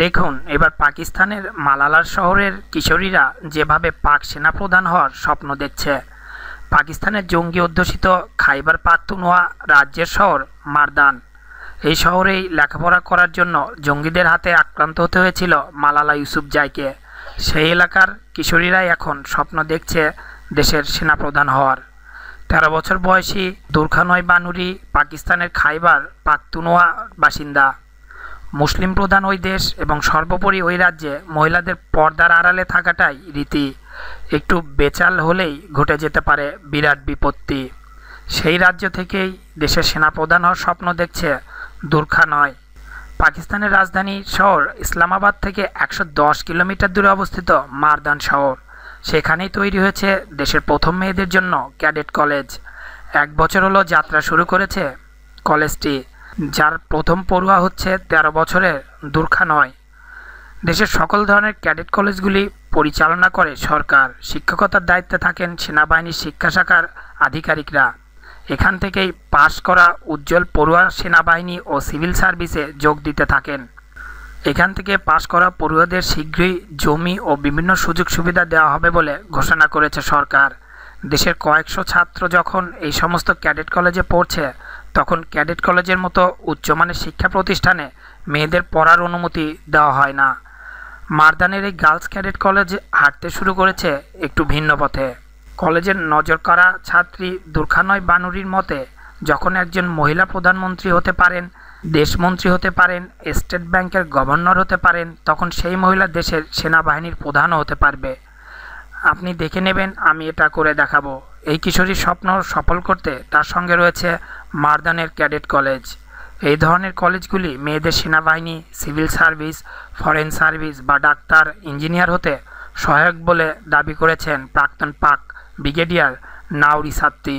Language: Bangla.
দেখুন এবার পাকিস্তানের মালালার শহরের কিশোরীরা যেভাবে পাক সেনাপ্রধান হওয়ার স্বপ্ন দেখছে পাকিস্তানের জঙ্গি অধ্যুষিত খাইবার পাখতুনওয়া রাজ্যের শহর মারদান এই শহরেই লেখাপড়া করার জন্য জঙ্গিদের হাতে আক্রান্ত হতে হয়েছিল মালালা ইউসুফ ইউসুফজাইকে সেই এলাকার কিশোরীরাই এখন স্বপ্ন দেখছে দেশের সেনাপ্রধান হওয়ার তেরো বছর বয়সী দুর্খানয় বানুরি পাকিস্তানের খাইবার পাখতুনোয়া বাসিন্দা মুসলিম প্রধান ওই দেশ এবং সর্বোপরি ওই রাজ্যে মহিলাদের পর্দার আড়ালে থাকাটাই রীতি একটু বেচাল হলেই ঘটে যেতে পারে বিরাট বিপত্তি সেই রাজ্য থেকেই দেশের সেনাপ্রধান হওয়ার স্বপ্ন দেখছে দুর্খা নয় পাকিস্তানের রাজধানী শহর ইসলামাবাদ থেকে একশো কিলোমিটার দূরে অবস্থিত মারদান শহর সেখানেই তৈরি হয়েছে দেশের প্রথম মেয়েদের জন্য ক্যাডেট কলেজ এক বছর হলো যাত্রা শুরু করেছে কলেজটি যার প্রথম পড়ুয়া হচ্ছে ১৩ বছরের দুর্খা নয় দেশের সকল ধরনের ক্যাডেট কলেজগুলি পরিচালনা করে সরকার শিক্ষকতার দায়িত্বে থাকেন সেনাবাহিনীর শিক্ষা শাখার আধিকারিকরা এখান থেকেই পাশ করা উজ্জ্বল পড়ুয়া সেনাবাহিনী ও সিভিল সার্ভিসে যোগ দিতে থাকেন এখান থেকে পাশ করা পড়ুয়াদের শীঘ্রই জমি ও বিভিন্ন সুযোগ সুবিধা দেওয়া হবে বলে ঘোষণা করেছে সরকার দেশের কয়েকশো ছাত্র যখন এই সমস্ত ক্যাডেট কলেজে পড়ছে তখন ক্যাডেট কলেজের মতো উচ্চমানের শিক্ষা প্রতিষ্ঠানে মেয়েদের পড়ার অনুমতি দেওয়া হয় না মারদানের এই গার্লস ক্যাডেট কলেজ হাঁটতে শুরু করেছে একটু ভিন্ন পথে কলেজের নজর করা ছাত্রী দুর্খানয় বানুরির মতে যখন একজন মহিলা প্রধানমন্ত্রী হতে পারেন দেশমন্ত্রী হতে পারেন স্টেট ব্যাংকের গভর্নর হতে পারেন তখন সেই মহিলা দেশের সেনাবাহিনীর প্রধানও হতে পারবে আপনি দেখে নেবেন আমি এটা করে দেখাবো এই কিশোরীর স্বপ্ন সফল করতে তার সঙ্গে রয়েছে মারদানের ক্যাডেট কলেজ এই ধরনের কলেজগুলি মেয়েদের সেনাবাহিনী সিভিল সার্ভিস ফরেন সার্ভিস বা ডাক্তার ইঞ্জিনিয়ার হতে সহায়ক বলে দাবি করেছেন প্রাক্তন পাক ব্রিগেডিয়ার নাউরি সাত্তি